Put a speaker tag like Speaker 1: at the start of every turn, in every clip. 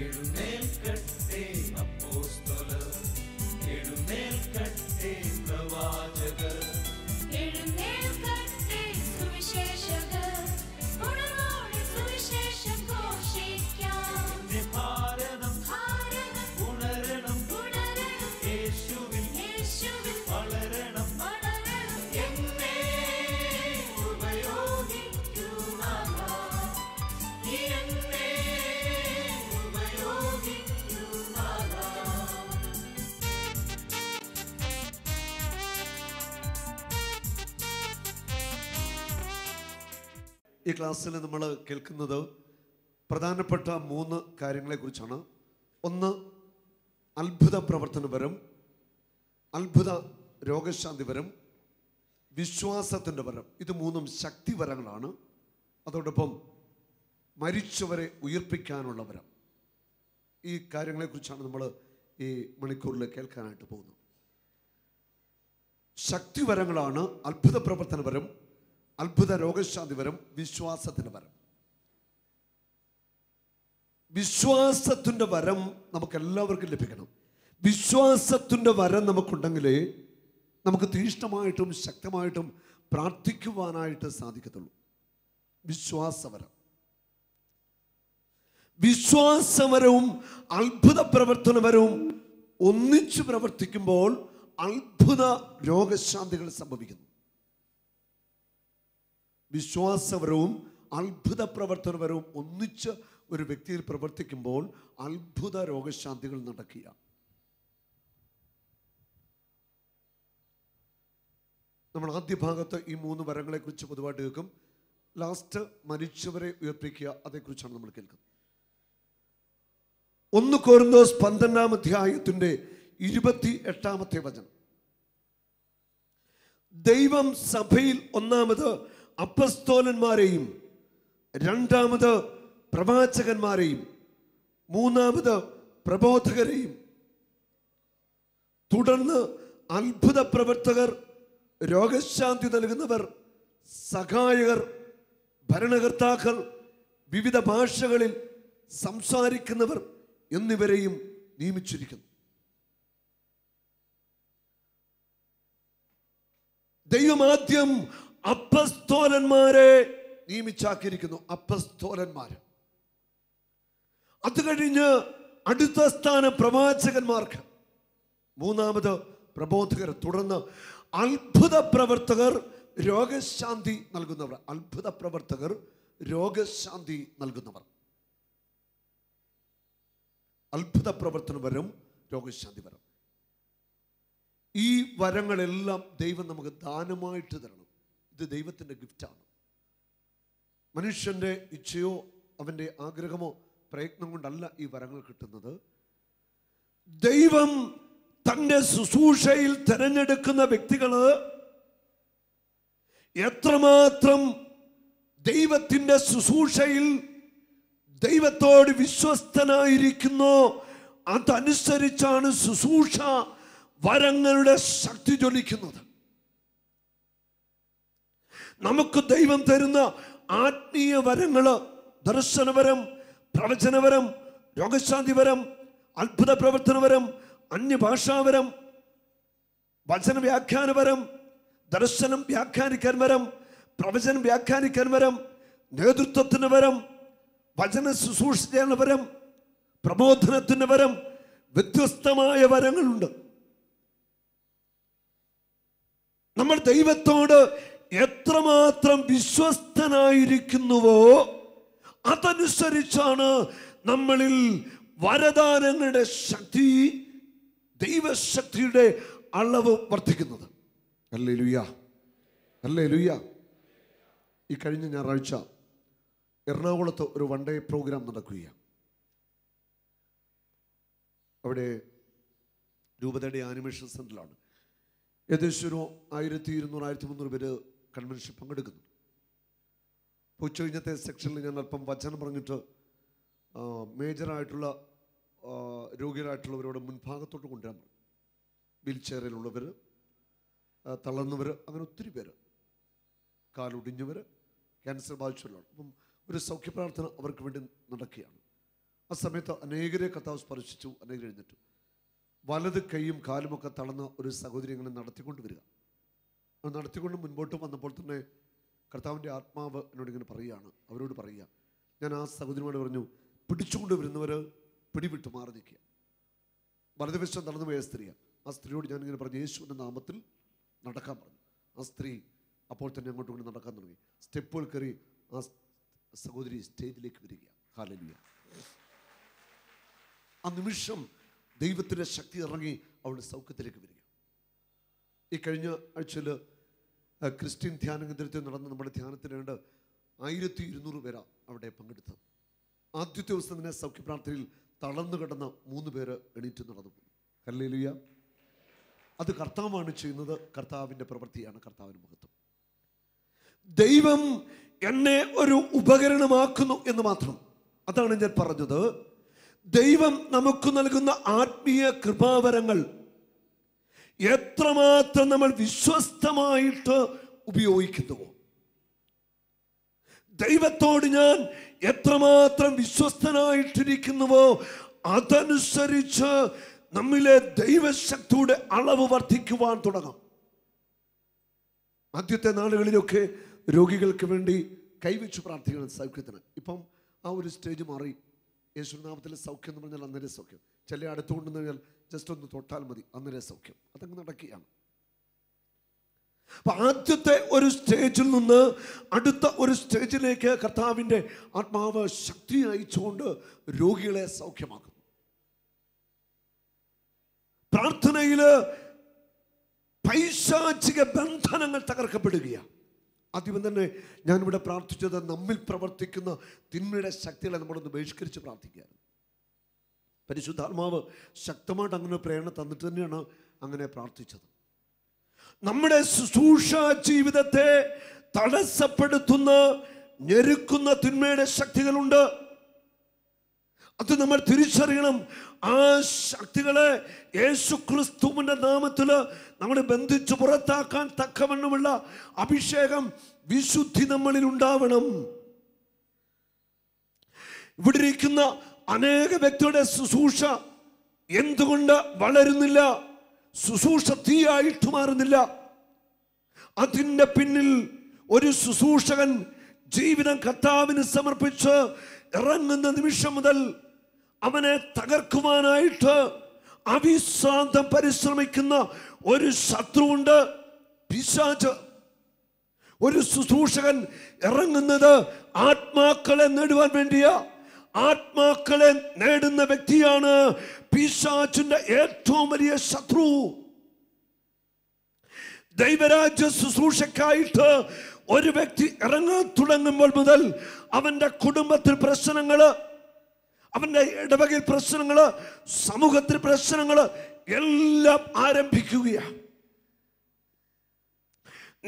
Speaker 1: Quero nem perder a paz ക്ലാസ്സിൽ നമ്മൾ കേൾക്കുന്നത് പ്രധാനപ്പെട്ട മൂന്ന് കാര്യങ്ങളെക്കുറിച്ചാണ് ഒന്ന് അത്ഭുത പ്രവർത്തനപരം അത്ഭുത രോഗശാന്തി വരം വിശ്വാസത്തിൻ്റെ വരം ഇത് മൂന്നും ശക്തി വരങ്ങളാണ് അതോടൊപ്പം മരിച്ചവരെ ഉയർപ്പിക്കാനുള്ള വരം ഈ കാര്യങ്ങളെക്കുറിച്ചാണ് നമ്മൾ ഈ മണിക്കൂറിൽ കേൾക്കാനായിട്ട് പോകുന്നത് ശക്തിവരങ്ങളാണ് അത്ഭുത പ്രവർത്തനപരം അത്ഭുത രോഗശാന്തി വരും വിശ്വാസത്തിന് വരം വിശ്വാസത്തിൻ്റെ വരം നമുക്ക് എല്ലാവർക്കും ലഭിക്കണം വിശ്വാസത്തിൻ്റെ വരം നമുക്കുണ്ടെങ്കിൽ നമുക്ക് തീഷ്ണമായിട്ടും ശക്തമായിട്ടും പ്രാർത്ഥിക്കുവാനായിട്ട് സാധിക്കത്തുള്ളൂ വിശ്വാസവരം വിശ്വാസവരവും അത്ഭുത പ്രവർത്തനപരവും ഒന്നിച്ചു പ്രവർത്തിക്കുമ്പോൾ അത്ഭുത രോഗശാന്തികൾ സംഭവിക്കുന്നു വിശ്വാസപരവും അത്ഭുത പ്രവർത്തനപരവും ഒന്നിച്ച് ഒരു വ്യക്തിയിൽ പ്രവർത്തിക്കുമ്പോൾ അത്ഭുത രോഗശാന്തികൾ നടക്കുക നമ്മൾ ആദ്യ ഭാഗത്ത് ഈ മൂന്ന് വരങ്ങളെക്കുറിച്ച് പൊതുവായിട്ട് കേൾക്കും ലാസ്റ്റ് മരിച്ചവരെ ഉയർപ്പിക്കുക അതേക്കുറിച്ചാണ് നമ്മൾ കേൾക്കുന്നത് ഒന്ന് കോരുന്തോസ് പന്ത്രണ്ടാം അധ്യായത്തിൻ്റെ ഇരുപത്തി എട്ടാമത്തെ വചനം ദൈവം സഭയിൽ ഒന്നാമത് അപ്പസ്തോലന്മാരെയും രണ്ടാമത് പ്രവാചകന്മാരെയും മൂന്നാമത് പ്രബോധകരെയും തുടർന്ന് അത്ഭുത പ്രവർത്തകർ രോഗശാന്തി നൽകുന്നവർ സഹായകർ ഭരണകർത്താക്കൾ വിവിധ ഭാഷകളിൽ സംസാരിക്കുന്നവർ എന്നിവരെയും നിയമിച്ചിരിക്കുന്നു ദൈവമാദ്യം അപ്പസ്തോലന്മാരെ നിയമിച്ചാക്കിയിരിക്കുന്നു അപ്പസ്തോലന്മാർ അത് കഴിഞ്ഞ് അടുത്ത സ്ഥാനം പ്രവാചകന്മാർക്ക് മൂന്നാമത് പ്രബോധകർ തുടർന്ന് അത്ഭുത പ്രവർത്തകർ രോഗശാന്തി നൽകുന്നവർ അത്ഭുത പ്രവർത്തകർ രോഗശാന്തി നൽകുന്നവർ അത്ഭുത പ്രവർത്തനം വരും രോഗശാന്തി വരും ഈ വരങ്ങളെല്ലാം ദൈവം നമുക്ക് ദാനമായിട്ട് തരണം ഇത് ദൈവത്തിൻ്റെ ഗിഫ്റ്റാണ് മനുഷ്യൻ്റെ ഇച്ഛയോ അവൻ്റെ ആഗ്രഹമോ പ്രയത്നം കൊണ്ടല്ല ഈ വരങ്ങൾ കിട്ടുന്നത് ദൈവം തൻ്റെ ശുശ്രൂഷയിൽ തിരഞ്ഞെടുക്കുന്ന വ്യക്തികൾ എത്രമാത്രം ദൈവത്തിൻ്റെ ശുശ്രൂഷയിൽ ദൈവത്തോട് വിശ്വസ്തനായിരിക്കുന്നു അതനുസരിച്ചാണ് ശുശ്രൂഷ വരങ്ങളുടെ ശക്തി ജ്വലിക്കുന്നത് നമുക്ക് ദൈവം തരുന്ന ആത്മീയ വരങ്ങള് ദർശനവരം പ്രവചനവരം രോഗശാന്തിവരം അത്ഭുത പ്രവർത്തനവരം അന്യഭാഷാവരം വചന വ്യാഖ്യാനവരം ദർശനം വ്യാഖ്യാനിക്കാൻ വരം പ്രവചനം വ്യാഖ്യാനിക്കാൻ വരം നേതൃത്വത്തിന് വരം വചന ശുശ്രൂഷ വരം പ്രബോധനത്തിന് വരം വ്യത്യസ്തമായ വരങ്ങളുണ്ട് നമ്മൾ ദൈവത്തോട് എത്രമാത്രം വിശ്വസ്തനായിരിക്കുന്നുവോ അതനുസരിച്ചാണ് നമ്മളിൽ വരദാനങ്ങളുടെ ശക്തി ദൈവശക്തിയുടെ അളവ് വർദ്ധിക്കുന്നത് അല്ലേ ലുയ്യ അല്ലേ ലുയ്യ ഈ കഴിഞ്ഞ ഞായറാഴ്ച എറണാകുളത്ത് ഒരു വൺ ഡേ പ്രോഗ്രാം നടക്കുകയാണ് അവിടെ രൂപതയുടെ ആനിമേഷൻ സെൻറ്ററിലാണ് ഏകദേശം ഒരു ആയിരത്തി ഇരുന്നൂറ് ആയിരത്തി മുന്നൂറ് പേര് കൺവെൻഷൻ പങ്കെടുക്കുന്നു ഉച്ചകഴിഞ്ഞത്തെ സെക്ഷനിൽ ഞാൻ അല്പം വചനം പറഞ്ഞിട്ട് മേജറായിട്ടുള്ള രോഗികളായിട്ടുള്ളവരോട് മുൻഭാഗത്തോട്ട് കൊണ്ടുവരാൻ പറഞ്ഞു വീൽ ചെയറിലുള്ളവർ തളർന്നവർ അങ്ങനെ ഒത്തിരി പേര് കാലൊടിഞ്ഞവർ ക്യാൻസർ ബാധിച്ചുള്ളവർ അപ്പം ഒരു സൗഖ്യപ്രാർത്ഥന അവർക്ക് വേണ്ടി നടക്കുകയാണ് ആ സമയത്ത് അനേകരെ കഥാവ് സ്പർശിച്ചു അനേകരെ എഴുന്നേറ്റു വലത് കൈയും കാലുമൊക്കെ തളർന്ന ഒരു സഹോദരി ഇങ്ങനെ നടത്തിക്കൊണ്ട് വരിക അത് നടത്തിക്കൊണ്ട് മുൻപോട്ട് വന്നപ്പോൾ തന്നെ കർത്താവിൻ്റെ ആത്മാവ് എന്നോട് ഇങ്ങനെ പറയുകയാണ് അവരോട് പറയുക ഞാൻ ആ സഹോദരിമാരോട് പറഞ്ഞു പിടിച്ചുകൊണ്ട് വരുന്നവർ പിടിവിട്ട് മാറി നിൽക്കുക വലതുപക്ഷം നടന്നു പോയ സ്ത്രീയാണ് ആ സ്ത്രീയോട് ഞാനിങ്ങനെ പറഞ്ഞു യേശുവിൻ്റെ നാമത്തിൽ നടക്കാൻ പറഞ്ഞു ആ സ്ത്രീ അപ്പോൾ തന്നെ അങ്ങോട്ട് കൊണ്ട് നടക്കാൻ തുടങ്ങി സ്റ്റെപ്പുകൾ കയറി ആ സഹോദരി സ്റ്റേജിലേക്ക് വരിക ഹാലലിയ ആ നിമിഷം ദൈവത്തിൻ്റെ ശക്തി ഇറങ്ങി അവളുടെ സൗഖ്യത്തിലേക്ക് വരിക ഈ കഴിഞ്ഞ ആഴ്ചയിൽ ക്രിസ്ത്യൻ ധ്യാന കേന്ദ്രത്തിൽ നടന്ന നമ്മുടെ ധ്യാനത്തിനുണ്ട് ആയിരത്തി ഇരുന്നൂറ് പേരാണ് അവിടെ പങ്കെടുത്തത് ആദ്യത്തെ ദിവസം തന്നെ സൗഖ്യപ്രാർത്ഥനയിൽ തളർന്നു കിടന്ന മൂന്ന് പേര് എണീറ്റ് നടന്നു കല്ലേലുയ അത് കർത്താവാണ് ചെയ്യുന്നത് കർത്താവിൻ്റെ പ്രവൃത്തിയാണ് കർത്താവിൻ്റെ മഹത്വം ദൈവം എന്നെ ഒരു ഉപകരണമാക്കുന്നു എന്ന് മാത്രം അതാണ് ഞാൻ പറഞ്ഞത് ദൈവം നമുക്ക് നൽകുന്ന ആത്മീയ കൃപാവരങ്ങൾ എത്രമാത്രം നമ്മൾ വിശ്വസ്തമായിട്ട് ഉപയോഗിക്കുന്നുവോ ദൈവത്തോട് ഞാൻ എത്രമാത്രം വിശ്വസ്തനായിട്ടിരിക്കുന്നുവോ അതനുസരിച്ച് നമ്മിലെ ദൈവശക്തിയുടെ അളവ് വർദ്ധിക്കുവാൻ തുടങ്ങാം ആദ്യത്തെ നാളുകളിലൊക്കെ രോഗികൾക്ക് വേണ്ടി കൈവച്ച് പ്രാർത്ഥിക്കണം സൗഖ്യത്തിന് ഇപ്പം ആ ഒരു സ്റ്റേജ് മാറി യേശുനാമത്തിലെ സൗഖ്യം എന്ന് പറഞ്ഞാൽ അന്നേരം സൗഖ്യം ചില അടുത്തുകൊണ്ടെന്ന് പറഞ്ഞാൽ ജസ്റ്റ് ഒന്ന് തൊട്ടാൽ മതി അന്നേരം സൗഖ്യം അതങ്ങ് നടക്കുകയാണ് അപ്പം ആദ്യത്തെ ഒരു സ്റ്റേജിൽ നിന്ന് അടുത്ത ഒരു സ്റ്റേജിലേക്ക് കർത്താവിൻ്റെ ആത്മാവ് ശക്തി അയച്ചുകൊണ്ട് രോഗികളെ സൗഖ്യമാക്കുന്നു പ്രാർത്ഥനയിൽ പൈശാചിക ബന്ധനങ്ങൾ തകർക്കപ്പെടുകയാണ് ആദ്യം തന്നെ ഞാനിവിടെ പ്രാർത്ഥിച്ചത് നമ്മിൽ പ്രവർത്തിക്കുന്ന തിന്മയുടെ ശക്തികളെ നമ്മളൊന്ന് ബഹിഷ്കരിച്ച് പ്രാർത്ഥിക്കുകയാണ് പരിശുദ്ധാത്മാവ് ശക്തമായിട്ട് അങ്ങനെ പ്രേരണ തന്നിട്ട് തന്നെയാണ് അങ്ങനെ പ്രാർത്ഥിച്ചത് നമ്മുടെ ശുശ്രൂഷ ജീവിതത്തെ തടസ്സപ്പെടുത്തുന്ന ഞെരുക്കുന്ന തിന്മയുടെ ശക്തികളുണ്ട് അത് നമ്മൾ തിരിച്ചറിയണം ആ ശക്തികളെ യേശു ക്രിസ്തുവിൻ്റെ നാമത്തിൽ നമ്മളെ ബന്ധിച്ച് പുറത്താക്കാൻ തക്കവണ്ണമുള്ള അഭിഷേകം വിശുദ്ധി നമ്മളിൽ ഉണ്ടാവണം ഇവിടെ ഇരിക്കുന്ന അനേക വ്യക്തിയുടെ ശുശ്രൂഷ എന്തുകൊണ്ട് വളരുന്നില്ല ശുശ്രൂഷ തീയായിട്ട് മാറുന്നില്ല അതിൻ്റെ പിന്നിൽ ഒരു ശുശ്രൂഷകൻ ജീവിതം കർത്താവിന് സമർപ്പിച്ച് ഇറങ്ങുന്ന നിമിഷം മുതൽ അവനെ തകർക്കുവാനായിട്ട് അവിശ്രാന്തം പരിശ്രമിക്കുന്ന ഒരു ശത്രുവുണ്ട് പിശാച് ഒരു ശുശ്രൂഷകൻ ഇറങ്ങുന്നത് ആത്മാക്കളെ നേടുവാൻ വേണ്ടിയാണ് ആത്മാക്കളെ നേടുന്ന വ്യക്തിയാണ് പിശാചിന്റെ ഏറ്റവും വലിയ ശത്രു ദൈവരാജ്യ ശുശ്രൂഷക്കായിട്ട് ഒരു വ്യക്തി ഇറങ്ങാൻ തുടങ്ങുമ്പോൾ മുതൽ അവൻ്റെ കുടുംബത്തിൽ പ്രശ്നങ്ങൾ അവൻ്റെ ഇടവകയിൽ പ്രശ്നങ്ങൾ സമൂഹത്തിൽ പ്രശ്നങ്ങൾ എല്ലാം ആരംഭിക്കുകയാണ്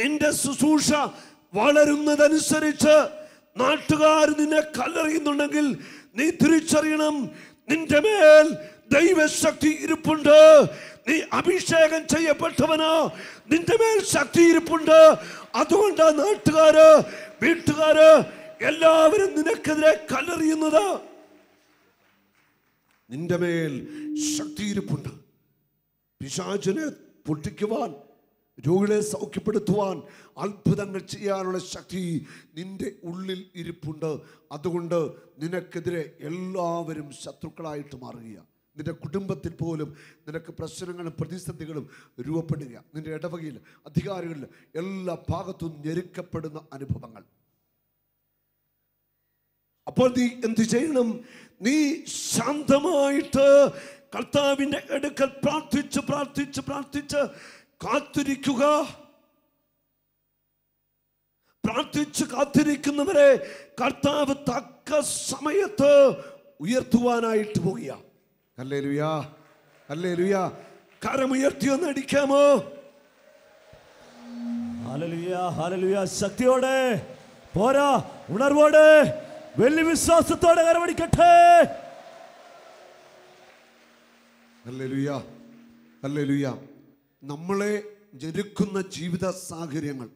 Speaker 1: നിന്റെ ശുശ്രൂഷ വളരുന്നതനുസരിച്ച് നാട്ടുകാർ നിന്നെ കല്ലെറിയുന്നുണ്ടെങ്കിൽ നീ തിരിച്ചറിയണം നിന്റെ മേൽ ദൈവശക്തി ഇരിപ്പുണ്ട് നീ അഭിഷേകം ചെയ്യപ്പെട്ടവനാ നിന്റെ മേൽ ശക്തി ഇരിപ്പുണ്ട് അതുകൊണ്ട് നാട്ടുകാര് വീട്ടുകാര് എല്ലാവരും നിനക്കെതിരെ കല്ലെറിയുന്നത് നിന്റെ മേൽ ശക്തി ഇരിപ്പുണ്ട് പൊട്ടിക്കുവാൻ രോഗികളെ സൗഖ്യപ്പെടുത്തുവാൻ അത്ഭുതങ്ങൾ ചെയ്യാനുള്ള ശക്തി നിന്റെ ഉള്ളിൽ ഇരിപ്പുണ്ട് അതുകൊണ്ട് നിനക്കെതിരെ എല്ലാവരും ശത്രുക്കളായിട്ട് മാറുകയാണ് നിന്റെ കുടുംബത്തിൽ പോലും നിനക്ക് പ്രശ്നങ്ങളും പ്രതിസന്ധികളും രൂപപ്പെടുക നിന്റെ ഇടവകയിൽ അധികാരികളിൽ എല്ലാ ഭാഗത്തും ഞെരുക്കപ്പെടുന്ന അനുഭവങ്ങൾ അപ്പോൾ നീ എന്ത് ചെയ്യണം നീ ശാന്തമായിട്ട് കർത്താവിൻ്റെ എടുക്കൽ പ്രാർത്ഥിച്ച് പ്രാർത്ഥിച്ച് പ്രാർത്ഥിച്ച് കാത്തിരിക്കുക പ്രാർത്ഥിച്ച് കാത്തിരിക്കുന്നവരെ കർത്താവ് തക്ക സമയത്ത് ഉയർത്തുവാനായിട്ട് പോകുക അല്ലേ ലുയാ അല്ലേ ലുയാ കരമുയർത്തിയൊന്ന് അടിക്കാമോ ശക്തിയോടെ പോരാ ഉണർവോടെ വലിയ വിശ്വാസത്തോടെ കരമടിക്കട്ടെ അല്ലേ ലുയാ അല്ലേ ലുയാ നമ്മളെ ഞെരുക്കുന്ന ജീവിത സാഹചര്യങ്ങൾ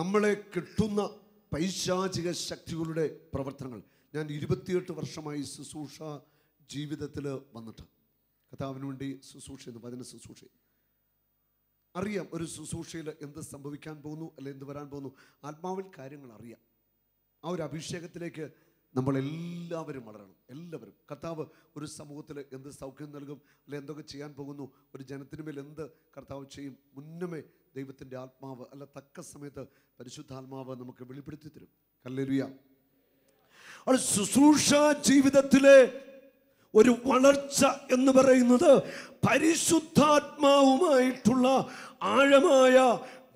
Speaker 1: നമ്മളെ കിട്ടുന്ന പൈശാചിക ശക്തികളുടെ പ്രവർത്തനങ്ങൾ ഞാൻ ഇരുപത്തിയെട്ട് വർഷമായി ശുശ്രൂഷ ജീവിതത്തിൽ വന്നിട്ട് കഥാവിന് വേണ്ടി ശുശ്രൂഷ ചെയ്യുന്നു വചന ശുശ്രൂഷ അറിയാം ഒരു ശുശ്രൂഷയിൽ എന്ത് സംഭവിക്കാൻ പോകുന്നു അല്ലെ എന്ത് വരാൻ പോകുന്നു ആത്മാവിൽ കാര്യങ്ങൾ അറിയാം ആ ഒരു അഭിഷേകത്തിലേക്ക് നമ്മളെല്ലാവരും വളരണം എല്ലാവരും കർത്താവ് ഒരു സമൂഹത്തിൽ എന്ത് സൗഖ്യം നൽകും അല്ലെ എന്തൊക്കെ ചെയ്യാൻ പോകുന്നു ഒരു ജനത്തിന് മേൽ എന്ത് കർത്താവ് ചെയ്യും മുന്നമേ ദൈവത്തിൻ്റെ ആത്മാവ് അല്ല തക്ക സമയത്ത് പരിശുദ്ധാത്മാവ് നമുക്ക് വെളിപ്പെടുത്തി തരും കല്ലെരുയ ശുശ്രൂഷ ജീവിതത്തിലെ ഒരു വളർച്ച എന്ന് പറയുന്നത് പരിശുദ്ധാത്മാവുമായിട്ടുള്ള ആഴമായ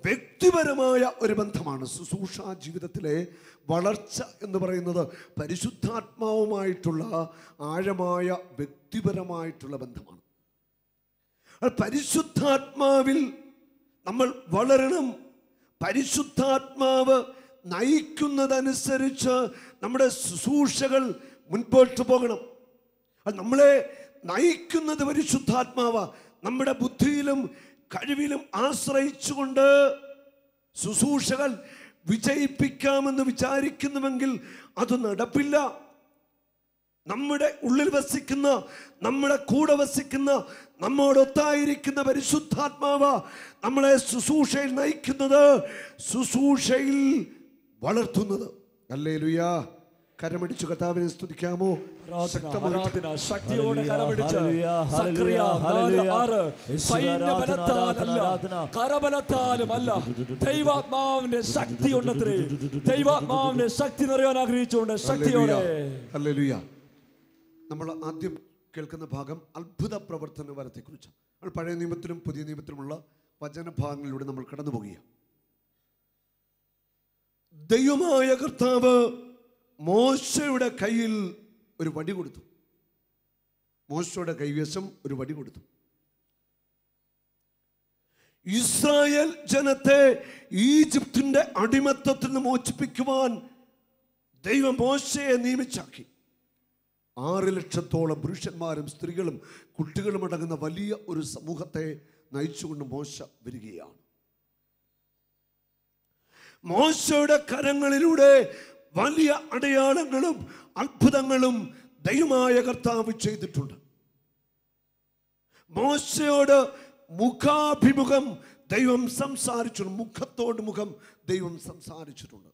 Speaker 1: വ്യക്തിപരമായ ഒരു ബന്ധമാണ് ശുശ്രൂഷ ജീവിതത്തിലെ വളർച്ച എന്ന് പറയുന്നത് പരിശുദ്ധാത്മാവുമായിട്ടുള്ള ആഴമായ വ്യക്തിപരമായിട്ടുള്ള ബന്ധമാണ് പരിശുദ്ധാത്മാവിൽ നമ്മൾ വളരണം പരിശുദ്ധാത്മാവ് നയിക്കുന്നതനുസരിച്ച് നമ്മുടെ ശുശ്രൂഷകൾ മുൻപോട്ട് പോകണം അത് നമ്മളെ നയിക്കുന്നത് പരിശുദ്ധാത്മാവ നമ്മുടെ ബുദ്ധിയിലും കഴിവിലും ആശ്രയിച്ചുകൊണ്ട് ശുശ്രൂഷകൾ വിജയിപ്പിക്കാമെന്ന് വിചാരിക്കുന്നുവെങ്കിൽ അത് നടപ്പില്ല നമ്മുടെ ഉള്ളിൽ വസിക്കുന്ന നമ്മുടെ കൂടെ വസിക്കുന്ന നമ്മോടൊത്തായിരിക്കുന്ന പരിശുദ്ധാത്മാവ നമ്മളെ ശുശ്രൂഷയിൽ നയിക്കുന്നത് ശുശ്രൂഷയിൽ വളർത്തുന്നത് അല്ലേ ലുയാ കരമടിച്ചു കർത്താവിനെ സ്തുതിക്കാമോ ശക്തിയോടെ ശക്തി ശക്തി ശക്തിയോടെ നമ്മൾ ആദ്യം കേൾക്കുന്ന ഭാഗം അത്ഭുത പ്രവർത്തന വരത്തെക്കുറിച്ച് നമ്മൾ പഴയ നിയമത്തിലും പുതിയ നിയമത്തിലുമുള്ള വചനഭാഗങ്ങളിലൂടെ നമ്മൾ കടന്നു പോകുക ദൈവമായ കർത്താവ് മോശയുടെ കയ്യിൽ ഒരു വടി കൊടുത്തു മോശയുടെ കൈവശം ഒരു വടി കൊടുത്തു ഇസ്രായേൽ ജനത്തെ ഈജിപ്തിന്റെ അടിമത്തത്തിൽ നിന്ന് മോചിപ്പിക്കുവാൻ ദൈവം മോശയെ നിയമിച്ചാക്കി ആറ് ലക്ഷത്തോളം പുരുഷന്മാരും സ്ത്രീകളും കുട്ടികളും അടങ്ങുന്ന വലിയ ഒരു സമൂഹത്തെ നയിച്ചുകൊണ്ട് മോശ വരികയാണ് മോശയുടെ കരങ്ങളിലൂടെ വലിയ അടയാളങ്ങളും അത്ഭുതങ്ങളും ദൈവമായ കർത്താവ് ചെയ്തിട്ടുണ്ട് മോശയോട് മുഖാഭിമുഖം ദൈവം സംസാരിച്ചിട്ടുണ്ട് മുഖത്തോട് മുഖം ദൈവം സംസാരിച്ചിട്ടുണ്ട്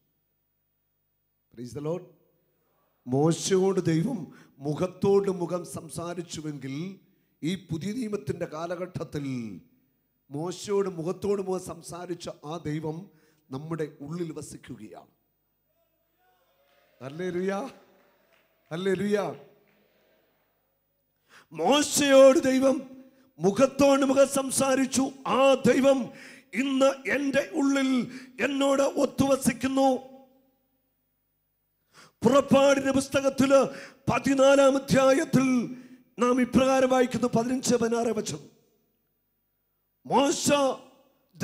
Speaker 1: മോശയോട് ദൈവം മുഖത്തോട് മുഖം സംസാരിച്ചുവെങ്കിൽ ഈ പുതിയ നിയമത്തിൻ്റെ കാലഘട്ടത്തിൽ മോശയോട് മുഖത്തോട് മുഖം സംസാരിച്ച ആ ദൈവം നമ്മുടെ ഉള്ളിൽ വസിക്കുകയാണ് മോശയോട് ദൈവം മുഖത്തോട് മുഖം സംസാരിച്ചു ആ ദൈവം ഇന്ന് എൻ്റെ ഉള്ളിൽ എന്നോട് ഒത്തുവസിക്കുന്നു പുറപ്പാടിന്റെ പുസ്തകത്തില് പതിനാലാം അധ്യായത്തിൽ നാം ഇപ്രകാരം വായിക്കുന്നു പതിനഞ്ച് പതിനാറ് വചനം മോശ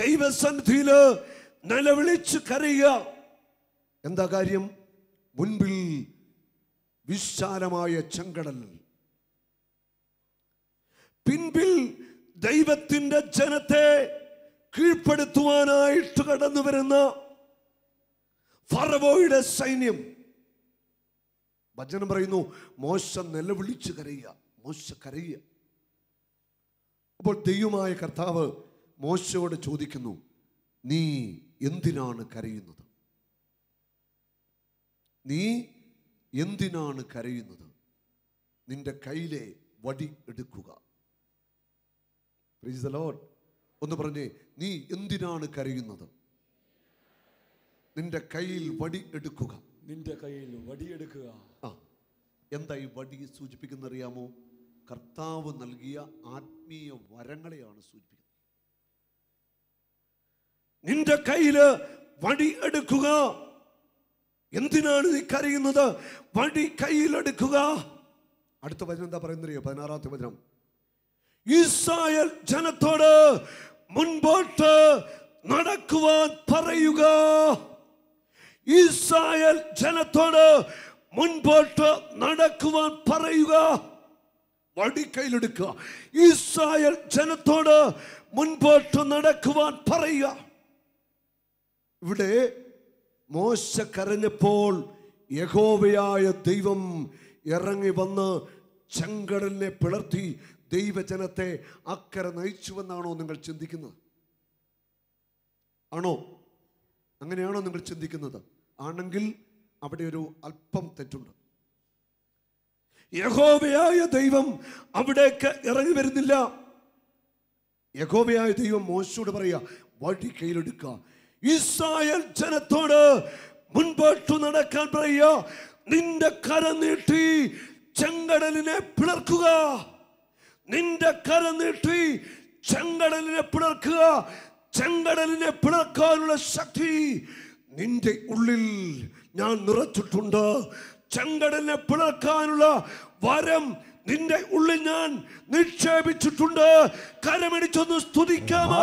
Speaker 1: ദൈവസന്ധിയില് നിലവിളിച്ച് കരയുക എന്താ കാര്യം മുൻപിൽ വിശാലമായ ചെങ്കടൽ പിൻപിൽ ദൈവത്തിൻ്റെ ജനത്തെ കീഴ്പ്പെടുത്തുവാനായിട്ട് കടന്നു വരുന്ന ഫറവോയുടെ സൈന്യം ഭജനം പറയുന്നു മോശ നിലവിളിച്ച് കരയുക മോശ കരയുക അപ്പോൾ ദൈവമായ കർത്താവ് മോശയോട് ചോദിക്കുന്നു നീ എന്തിനാണ് കരയുന്നത് നീ എന്തിനാണ് കരയുന്നത് നിന്റെ കയ്യിലെ വടി എടുക്കുക ഒന്ന് പറഞ്ഞേ നീ എന്തിനാണ് കരയുന്നത് നിന്റെ കയ്യിൽ വടി എടുക്കുക നിന്റെ കയ്യിൽ വടിയെടുക്കുക എടുക്കുക എന്താ ഈ വടി സൂചിപ്പിക്കുന്ന അറിയാമോ കർത്താവ് നൽകിയ ആത്മീയ വരങ്ങളെയാണ് സൂചിപ്പിക്കുന്നത് നിന്റെ കയ്യില് വടി എടുക്കുക എന്തിനാണ് നീ കരയുന്നത് വടി കയ്യിലെടുക്കുക അടുത്ത വചനം എന്താ പറയുന്നറിയോ പതിനാറാമത്തെ വചനം ഇസ്രായേൽ ജനത്തോട് മുൻപോട്ട് നടക്കുവാൻ പറയുക ഇസ്രായേൽ ജനത്തോട് മുൻപോട്ട് നടക്കുവാൻ പറയുക വടി കയ്യിലെടുക്കുക ഇസ്രായേൽ ജനത്തോട് മുൻപോട്ട് നടക്കുവാൻ പറയുക ഇവിടെ മോശ കരഞ്ഞപ്പോൾ യഹോവയായ ദൈവം ഇറങ്ങി വന്ന് ചെങ്കടലിനെ പിളർത്തി ദൈവജനത്തെ അക്കരെ നയിച്ചുവെന്നാണോ നിങ്ങൾ ചിന്തിക്കുന്നത് ആണോ അങ്ങനെയാണോ നിങ്ങൾ ചിന്തിക്കുന്നത് ആണെങ്കിൽ അവിടെ ഒരു അല്പം തെറ്റുണ്ട് യഹോവയായ ദൈവം അവിടേക്ക് ഇറങ്ങി വരുന്നില്ല യഹോവയായ ദൈവം മോശയോട് പറയുക വഴി കയ്യിലെടുക്കുക ഇസ്രായേൽ ജനത്തോട് മുൻപോട്ടു നടക്കാൻ പറയുക നിന്റെ കരം നീട്ടി ചെങ്കടലിനെ പിളർക്കുക നിന്റെ കരം നീട്ടി ചെങ്കടലിനെ പിളർക്കുക ചെങ്കടലിനെ പിളർക്കാനുള്ള ശക്തി നിന്റെ ഉള്ളിൽ ഞാൻ നിറച്ചിട്ടുണ്ട് ചെങ്കടലിനെ പിളർക്കാനുള്ള വരം നിന്റെ ഉള്ളിൽ ഞാൻ നിക്ഷേപിച്ചിട്ടുണ്ട് കരമടിച്ചൊന്ന് സ്തുതിക്കാമോ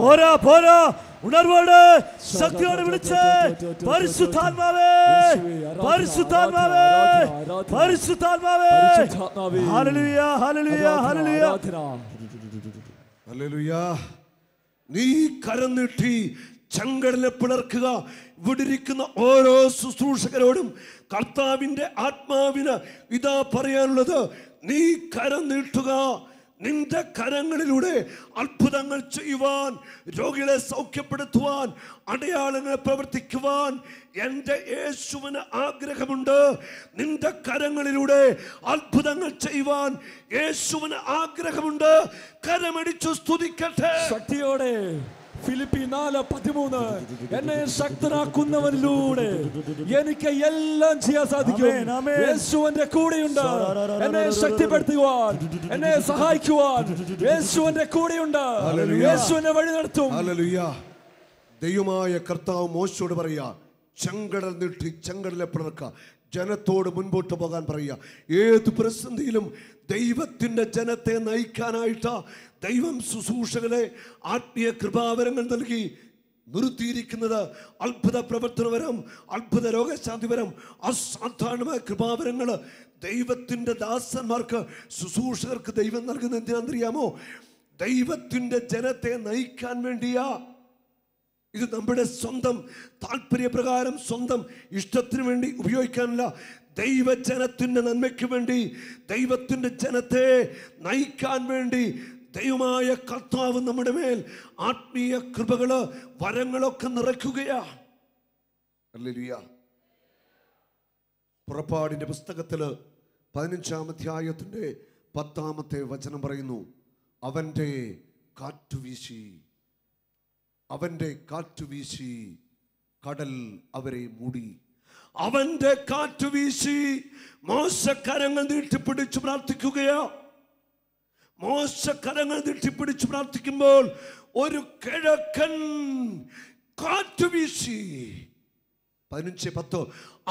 Speaker 1: പോരാ പോരാ ഉണർവോട് ശക്തിയോട് വിളിച്ച് പരിശുദ്ധാത്മാവേ പരിശുദ്ധാത്മാവേ പരിശുദ്ധാത്മാവേ ഹല്ലേലൂയ ഹല്ലേലൂയ ഹല്ലേലൂയ ഹല്ലേലൂയ നീ കരം നീട്ടി ചങ്കടലെ പിളർക്കുക ഇവിടിരിക്കുന്ന ഓരോ ശുശ്രൂഷകരോടും കർത്താവിൻ്റെ ആത്മാവിന് ഇതാ പറയാനുള്ളത് നീ കരം നീട്ടുക നിന്റെ കരങ്ങളിലൂടെ അത്ഭുതങ്ങൾ ചെയ്യുവാൻ രോഗികളെ സൗഖ്യപ്പെടുത്തുവാൻ അടയാളങ്ങളെ പ്രവർത്തിക്കുവാൻ എൻ്റെ യേശുവിന് ആഗ്രഹമുണ്ട് നിന്റെ കരങ്ങളിലൂടെ അത്ഭുതങ്ങൾ ചെയ്യുവാൻ യേശുവിന് ആഗ്രഹമുണ്ട് കരമടിച്ചു സ്തുതിക്കട്ടെ ശക്തിയോടെ ഫിലിപ്പി നാല് പതിമൂന്ന് എന്നെ ശക്തനാക്കുന്നവനിലൂടെ എനിക്ക് എല്ലാം ചെയ്യാൻ സാധിക്കും യേശുവിന്റെ കൂടെയുണ്ട് എന്നെ ശക്തിപ്പെടുത്തുവാൻ എന്നെ സഹായിക്കുവാൻ യേശുവിന്റെ കൂടെയുണ്ട് യേശുവിനെ വഴി നടത്തും ദൈവമായ കർത്താവ് മോശയോട് പറയാ ചെങ്കടൽ നീട്ടി ചെങ്കടലെ പിളർക്ക ജനത്തോട് മുൻപോട്ട് പോകാൻ പറയുക ഏത് പ്രതിസന്ധിയിലും ദൈവത്തിൻ്റെ ജനത്തെ നയിക്കാനായിട്ട് ദൈവം ശുശ്രൂഷകളെ ആത്മീയ കൃപാവരങ്ങൾ നൽകി നിർത്തിയിരിക്കുന്നത് അത്ഭുത പ്രവർത്തനപരം അത്ഭുത രോഗശാന്തിപരം അസാധാരണമായ കൃപാവരങ്ങൾ ദൈവത്തിൻ്റെ ദാസന്മാർക്ക് ശുശ്രൂഷകർക്ക് ദൈവം നൽകുന്നത് എന്തിനാണെന്നറിയാമോ ദൈവത്തിൻ്റെ ജനത്തെ നയിക്കാൻ വേണ്ടിയാണ് ഇത് നമ്മുടെ സ്വന്തം താല്പര്യപ്രകാരം സ്വന്തം ഇഷ്ടത്തിന് വേണ്ടി ഉപയോഗിക്കാനല്ല ദൈവജനത്തിൻ്റെ നന്മയ്ക്ക് വേണ്ടി ദൈവത്തിൻ്റെ ജനത്തെ നയിക്കാൻ വേണ്ടി ദൈവമായ കർത്താവ് നമ്മുടെ മേൽ ആത്മീയ കൃപകൾ വരങ്ങളൊക്കെ നിറയ്ക്കുകയാ പുറപ്പാടിൻ്റെ പുസ്തകത്തിൽ പതിനഞ്ചാം അധ്യായത്തിൻ്റെ പത്താമത്തെ വചനം പറയുന്നു അവൻ്റെ കാറ്റുവീശി അവൻ്റെ കാറ്റുവീശി കടൽ അവരെ മൂടി അവൻ്റെ കാറ്റുവീശി മോശക്കരങ്ങൾ നീട്ടിപ്പിടിച്ച് പ്രാർത്ഥിക്കുകയോ മോശക്കരങ്ങൾ നീട്ടിപ്പിടിച്ച് പ്രാർത്ഥിക്കുമ്പോൾ ഒരു കിഴക്കൻ കാറ്റുവീശി പതിനഞ്ച് പത്തോ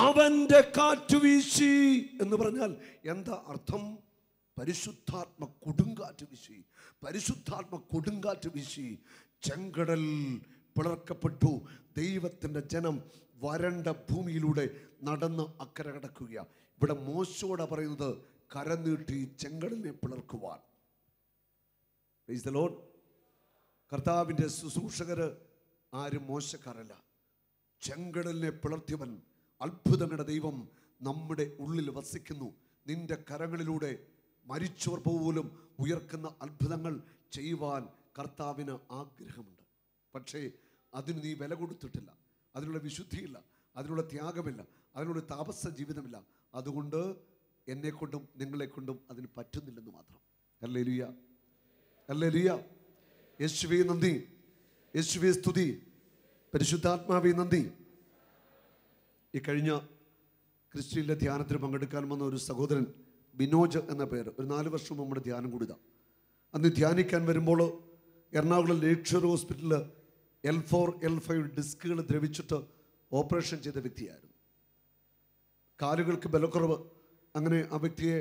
Speaker 1: അവൻ്റെ കാറ്റുവീശി എന്ന് പറഞ്ഞാൽ എന്താ അർത്ഥം പരിശുദ്ധാത്മ കൊടുങ്കാറ്റ് വീശി പരിശുദ്ധാത്മ കൊടുങ്കാറ്റ് വീശി ചെങ്കടൽ പിളർക്കപ്പെട്ടു ദൈവത്തിൻ്റെ ജനം വരണ്ട ഭൂമിയിലൂടെ നടന്ന് അക്കര കടക്കുക ഇവിടെ മോശോട പറയുന്നത് കരനീട്ടി ചെങ്കടലിനെ പിളർക്കുവാൻ ലോൺ കർത്താവിൻ്റെ ശുശ്രൂഷകർ ആരും മോശക്കാരല്ല ചെങ്കടലിനെ പിളർത്തിയവൻ അത്ഭുതങ്ങളുടെ ദൈവം നമ്മുടെ ഉള്ളിൽ വസിക്കുന്നു നിന്റെ കരങ്ങളിലൂടെ മരിച്ചവർ പോലും ഉയർക്കുന്ന അത്ഭുതങ്ങൾ ചെയ്യുവാൻ കർത്താവിന് ആഗ്രഹമുണ്ട് പക്ഷേ അതിന് നീ വില കൊടുത്തിട്ടില്ല അതിനുള്ള വിശുദ്ധിയില്ല അതിനുള്ള ത്യാഗമില്ല അതിനുള്ള താപസ ജീവിതമില്ല അതുകൊണ്ട് എന്നെക്കൊണ്ടും നിങ്ങളെക്കൊണ്ടും അതിന് പറ്റുന്നില്ലെന്ന് മാത്രം അല്ലേ ലുയ അല്ലേ ലുയ യേശുവേ നന്ദി യേശുവേ സ്തുതി പരിശുദ്ധാത്മാവി നന്ദി ഈ കഴിഞ്ഞ ക്രിസ്ത്യൻ്റെ ധ്യാനത്തിന് പങ്കെടുക്കാൻ വന്ന ഒരു സഹോദരൻ ബിനോജ് എന്ന പേര് ഒരു നാല് വർഷം നമ്മുടെ ധ്യാനം കൂടിയതാണ് അന്ന് ധ്യാനിക്കാൻ വരുമ്പോൾ എറണാകുളം ലേക്ഷർ ഹോസ്പിറ്റലിൽ എൽ ഫോർ എൽ ഫൈവ് ഡിസ്കുകൾ ദ്രവിച്ചിട്ട് ഓപ്പറേഷൻ ചെയ്ത വ്യക്തിയായിരുന്നു കാലുകൾക്ക് ബലക്കുറവ് അങ്ങനെ ആ വ്യക്തിയെ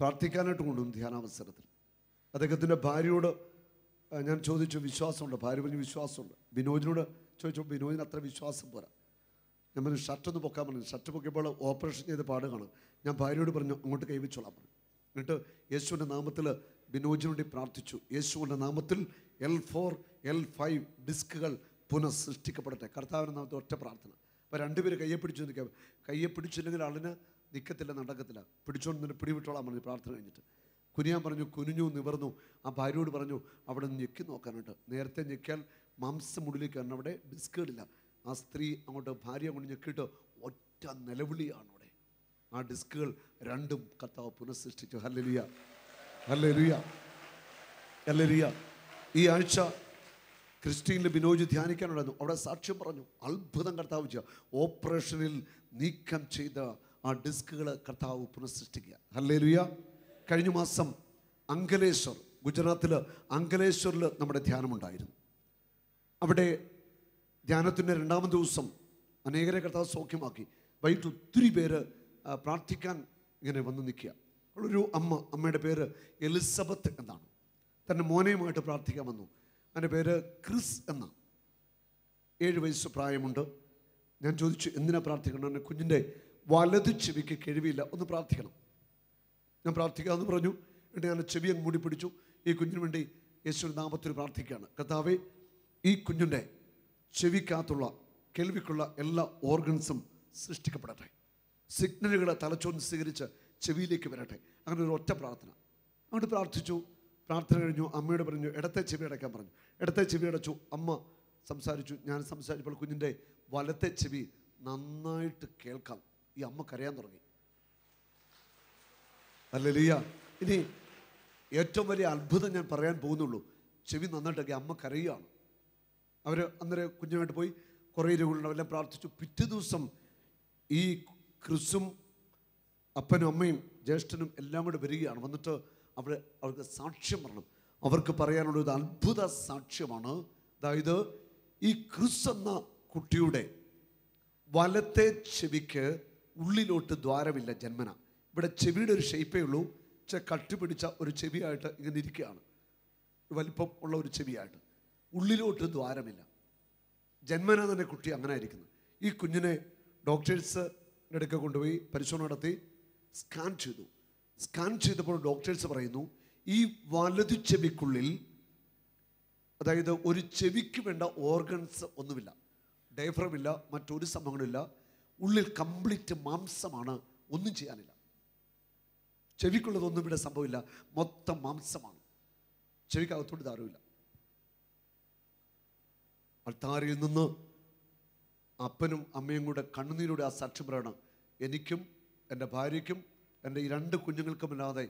Speaker 1: പ്രാർത്ഥിക്കാനായിട്ട് കൊണ്ടുവന്നു ധ്യാനാവസരത്തിൽ അദ്ദേഹത്തിൻ്റെ ഭാര്യയോട് ഞാൻ ചോദിച്ചു വിശ്വാസമുണ്ട് ഭാര്യ പറഞ്ഞു വിശ്വാസമുണ്ട് വിനോദിനോട് ചോദിച്ചു വിനോദിന് അത്ര വിശ്വാസം പോരാ ഞാൻ പറഞ്ഞു ഷർട്ടൊന്ന് പൊക്കാൻ പറഞ്ഞു ഷർട്ട് പൊക്കിയപ്പോൾ ഓപ്പറേഷൻ ചെയ്ത് പാട് കാണും ഞാൻ ഭാര്യയോട് പറഞ്ഞു അങ്ങോട്ട് കൈവച്ചോളാം പറഞ്ഞു എന്നിട്ട് യേശുവിൻ്റെ നാമത്തിൽ വിനോദിന് വേണ്ടി പ്രാർത്ഥിച്ചു യേശുവിൻ്റെ നാമത്തിൽ എൽ ഫോർ എൽ ഫൈവ് ഡിസ്കുകൾ പുനഃസൃഷ്ടിക്കപ്പെടട്ടെ കർത്താവിന് നമുക്ക് ഒറ്റ പ്രാർത്ഥന അപ്പോൾ രണ്ടുപേര് കയ്യെ പിടിച്ചു നിൽക്കുക കയ്യെ പിടിച്ചില്ലെങ്കിൽ ആളിന് നിൽക്കത്തില്ല നടക്കത്തില്ല പിടിച്ചോണ്ട് നിന്നെ പിടിവിട്ടോളാം പറഞ്ഞു പ്രാർത്ഥന കഴിഞ്ഞിട്ട് കുനിയാൻ പറഞ്ഞു കുനിഞ്ഞു നിവർന്നു ആ ഭാര്യയോട് പറഞ്ഞു അവിടെ ഞെക്കി നോക്കാനായിട്ട് നേരത്തെ ഞെക്കിയാൽ മാംസം മുടിലേക്ക് വരണം അവിടെ ഡിസ്കുകളില്ല ആ സ്ത്രീ അങ്ങോട്ട് ഭാര്യ അങ്ങോട്ട് ഞെക്കിയിട്ട് ഒറ്റ നിലവിളിയാണ് അവിടെ ആ ഡിസ്കുകൾ രണ്ടും കർത്താവ് പുനഃസൃഷ്ടിച്ചു ഹല്ലലിയ ഹല്ലലിയ ഹല്ലലിയ ഈ ആഴ്ച ക്രിസ്റ്റീനിൽ ബിനോജ് ധ്യാനിക്കാനുണ്ടായിരുന്നു അവിടെ സാക്ഷ്യം പറഞ്ഞു അത്ഭുതം കർത്താവ് ചെയ്യുക ഓപ്പറേഷനിൽ നീക്കം ചെയ്ത ആ ഡിസ്കുകൾ കർത്താവ് പുനഃസൃഷ്ടിക്കുക ഹല്ലേലുയ കഴിഞ്ഞ മാസം അങ്കലേശ്വർ ഗുജറാത്തിൽ അങ്കലേശ്വറിൽ നമ്മുടെ ധ്യാനമുണ്ടായിരുന്നു അവിടെ ധ്യാനത്തിൻ്റെ രണ്ടാമത്തെ ദിവസം അനേകരെ കർത്താവ് സൗഖ്യമാക്കി വൈകിട്ട് ഒത്തിരി പേര് പ്രാർത്ഥിക്കാൻ ഇങ്ങനെ വന്ന് നിൽക്കുക അവളൊരു അമ്മ അമ്മയുടെ പേര് എലിസബത്ത് എന്നാണ് തൻ്റെ മോനെയുമായിട്ട് പ്രാർത്ഥിക്കാൻ വന്നു അവൻ്റെ പേര് ക്രിസ് എന്ന ഏഴ് വയസ്സ് പ്രായമുണ്ട് ഞാൻ ചോദിച്ചു എന്തിനാ പ്രാർത്ഥിക്കണം എൻ്റെ കുഞ്ഞിൻ്റെ വലതു ചെവിക്ക് കിഴിവില്ല ഒന്ന് പ്രാർത്ഥിക്കണം ഞാൻ പ്രാർത്ഥിക്കാമെന്ന് പറഞ്ഞു എന്നിട്ട് ഞാൻ ചെവി അങ്ങ് മൂടി പിടിച്ചു ഈ കുഞ്ഞിന് വേണ്ടി യേശുവിൻ്റെ നാമത്തിൽ പ്രാർത്ഥിക്കുകയാണ് കഥാവേ ഈ കുഞ്ഞിൻ്റെ ചെവിക്കകത്തുള്ള കേൾവിക്കുള്ള എല്ലാ ഓർഗൻസും സൃഷ്ടിക്കപ്പെടട്ടെ സിഗ്നലുകളെ തലച്ചോറിന് സ്വീകരിച്ച് ചെവിയിലേക്ക് വരട്ടെ അങ്ങനെ ഒരു ഒറ്റ പ്രാർത്ഥന അങ്ങോട്ട് പ്രാർത്ഥിച്ചു പ്രാർത്ഥന കഴിഞ്ഞു അമ്മയോട് പറഞ്ഞു ഇടത്തെ ചെവി അടയ്ക്കാൻ പറഞ്ഞു ഇടത്തെ ചെവി അടച്ചു അമ്മ സംസാരിച്ചു ഞാൻ സംസാരിച്ചപ്പോൾ കുഞ്ഞിൻ്റെ വലത്തെ ചെവി നന്നായിട്ട് കേൾക്കാം ഈ അമ്മ കരയാൻ തുടങ്ങി അല്ലലിയ ഇനി ഏറ്റവും വലിയ അത്ഭുതം ഞാൻ പറയാൻ പോകുന്നുള്ളൂ ചെവി നന്നായിട്ടൊക്കെ അമ്മ കരയുകയാണ് അവർ അന്നേരം കുഞ്ഞുമായിട്ട് പോയി കുറേ രോഗികളുണ്ടാവും പ്രാർത്ഥിച്ചു പിറ്റേ ദിവസം ഈ ക്രിസും അപ്പനും അമ്മയും ജ്യേഷ്ഠനും എല്ലാം കൂടെ വരികയാണ് വന്നിട്ട് അവർ അവർക്ക് സാക്ഷ്യം പറഞ്ഞു അവർക്ക് പറയാനുള്ള ഒരു അത്ഭുത സാക്ഷ്യമാണ് അതായത് ഈ ക്രിസ് എന്ന കുട്ടിയുടെ വലത്തെ ചെവിക്ക് ഉള്ളിലോട്ട് ദ്വാരമില്ല ജന്മന ഇവിടെ ചെവിയുടെ ഒരു ഷേപ്പേ ഉള്ളൂ പക്ഷെ കട്ടുപിടിച്ച ഒരു ചെവിയായിട്ട് ഇങ്ങനെ ഇരിക്കുകയാണ് വലിപ്പം ഉള്ള ഒരു ചെവിയായിട്ട് ഉള്ളിലോട്ട് ദ്വാരമില്ല ജന്മന തന്നെ കുട്ടി അങ്ങനെ ഇരിക്കുന്നു ഈ കുഞ്ഞിനെ ഡോക്ടേഴ്സ് അടുക്ക കൊണ്ടുപോയി പരിശോധന നടത്തി സ്കാൻ ചെയ്തു സ്കാൻ ചെയ്തപ്പോൾ ഡോക്ടേഴ്സ് പറയുന്നു ഈ വലതു ചെവിക്കുള്ളിൽ അതായത് ഒരു ചെവിക്ക് വേണ്ട ഓർഗൻസ് ഒന്നുമില്ല ഡയഫ്രമില്ല മറ്റൊരു സംഭവങ്ങളില്ല ഉള്ളിൽ കംപ്ലീറ്റ് മാംസമാണ് ഒന്നും ചെയ്യാനില്ല ചെവിക്കുള്ളതൊന്നും ഇവിടെ സംഭവമില്ല മൊത്തം മാംസമാണ് ചെവിക്കകത്തോട് ദാരുമില്ല അൾത്താരിൽ നിന്ന് അപ്പനും അമ്മയും കൂടെ കണ്ണുനീരോടെ ആ സാക്ഷ്യം പറയണം എനിക്കും എൻ്റെ ഭാര്യയ്ക്കും എൻ്റെ ഈ രണ്ട് കുഞ്ഞുങ്ങൾക്കുമില്ലാതെ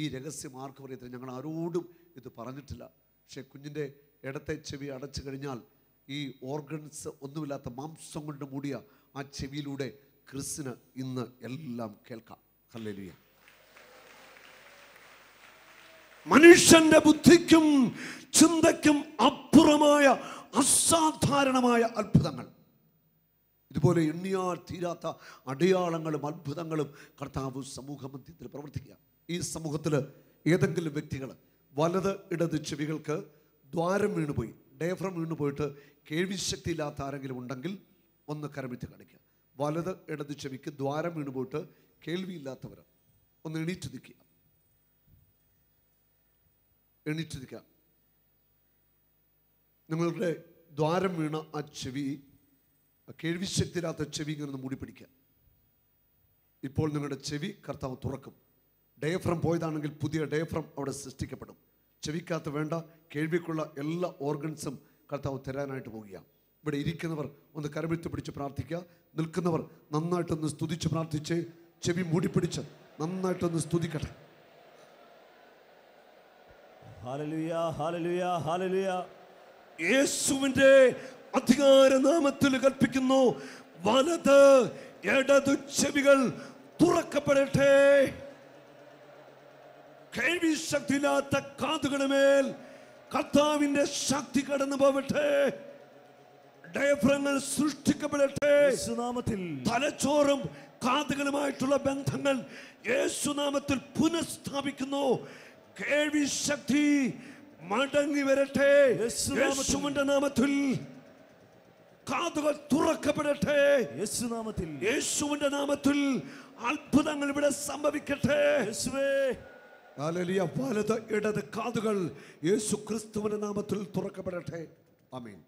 Speaker 1: ഈ രഹസ്യം ആർക്കും അറിയത്തില്ല ഞങ്ങൾ ആരോടും ഇത് പറഞ്ഞിട്ടില്ല പക്ഷേ കുഞ്ഞിൻ്റെ ഇടത്തെ ചെവി അടച്ചു കഴിഞ്ഞാൽ ഈ ഓർഗൻസ് ഒന്നുമില്ലാത്ത മാംസം കൊണ്ട് മൂടിയ ആ ചെവിയിലൂടെ ക്രിസ്തിന് ഇന്ന് എല്ലാം കേൾക്കാം ഹല്ലേലൂയ മനുഷ്യന്റെ ബുദ്ധിക്കും ചിന്തയ്ക്കും അപ്പുറമായ അസാധാരണമായ അത്ഭുതങ്ങൾ ഇതുപോലെ എണ്ണിയാൽ തീരാത്ത അടയാളങ്ങളും അത്ഭുതങ്ങളും കർത്താവ് സമൂഹ മധ്യത്തിൽ പ്രവർത്തിക്കുക ഈ സമൂഹത്തിൽ ഏതെങ്കിലും വ്യക്തികൾ വലത് ഇടത് ചെവികൾക്ക് ദ്വാരം വീണുപോയി ഡേഫ്രം വീണു പോയിട്ട് ഇല്ലാത്ത ആരെങ്കിലും ഉണ്ടെങ്കിൽ ഒന്ന് കരമിച്ച് കാണിക്കുക വലത് ഇടത് ചെവിക്ക് ദ്വാരം വീണു പോയിട്ട് കേൾവിയില്ലാത്തവർ ഒന്ന് എണീറ്റ് നിൽക്കുക എണീറ്റ് നിൽക്കുക നിങ്ങളുടെ ദ്വാരം വീണ ആ ചെവി കേൾവി കേൾവിശക്തിരാത്ത ചെവി ഇങ്ങനെ മൂടി പിടിക്കുക ഇപ്പോൾ നിങ്ങളുടെ ചെവി കർത്താവ് തുറക്കും ഡയഫ്രം പോയതാണെങ്കിൽ പുതിയ ഡയഫ്രം അവിടെ സൃഷ്ടിക്കപ്പെടും ചെവിക്കകത്ത് വേണ്ട കേൾവിക്കുള്ള എല്ലാ ഓർഗൻസും കർത്താവ് തരാനായിട്ട് പോകുക ഇവിടെ ഇരിക്കുന്നവർ ഒന്ന് കരമിഴ്ത്തി പിടിച്ച് പ്രാർത്ഥിക്കുക നിൽക്കുന്നവർ നന്നായിട്ടൊന്ന് സ്തുതിച്ച് പ്രാർത്ഥിച്ച് ചെവി പിടിച്ച് നന്നായിട്ടൊന്ന് സ്തുതിക്കട്ടെ യേശുവിൻ്റെ നാമത്തിൽ കൽപ്പിക്കുന്നു വലത് ഇടതു ചെവികൾ തുറക്കപ്പെടട്ടെ കേൾവി ഇല്ലാത്ത കാതുകളുമേൽ കർത്താവിന്റെ ശക്തി കടന്നു പോവട്ടെ ഡയഫ്രങ്ങൾ സൃഷ്ടിക്കപ്പെടട്ടെ യേശുനാമത്തിൽ തലച്ചോറും കാതുകളുമായിട്ടുള്ള ബന്ധങ്ങൾ യേശുനാമത്തിൽ പുനഃസ്ഥാപിക്കുന്നു കേൾവി ശക്തി മടങ്ങി വരട്ടെ യേശുവിന്റെ നാമത്തിൽ കാതുകൾ തുറക്കപ്പെടട്ടെ യേശുനാമത്തിൽ യേശുവിന്റെ നാമത്തിൽ അത്ഭുതങ്ങൾ ഇവിടെ സംഭവിക്കട്ടെ യേശുവേ ഹല്ലേലൂയ വലത് ഇടത് കാതുകൾ യേശു ക്രിസ്തുവിന്റെ നാമത്തിൽ തുറക്കപ്പെടട്ടെ ആമേൻ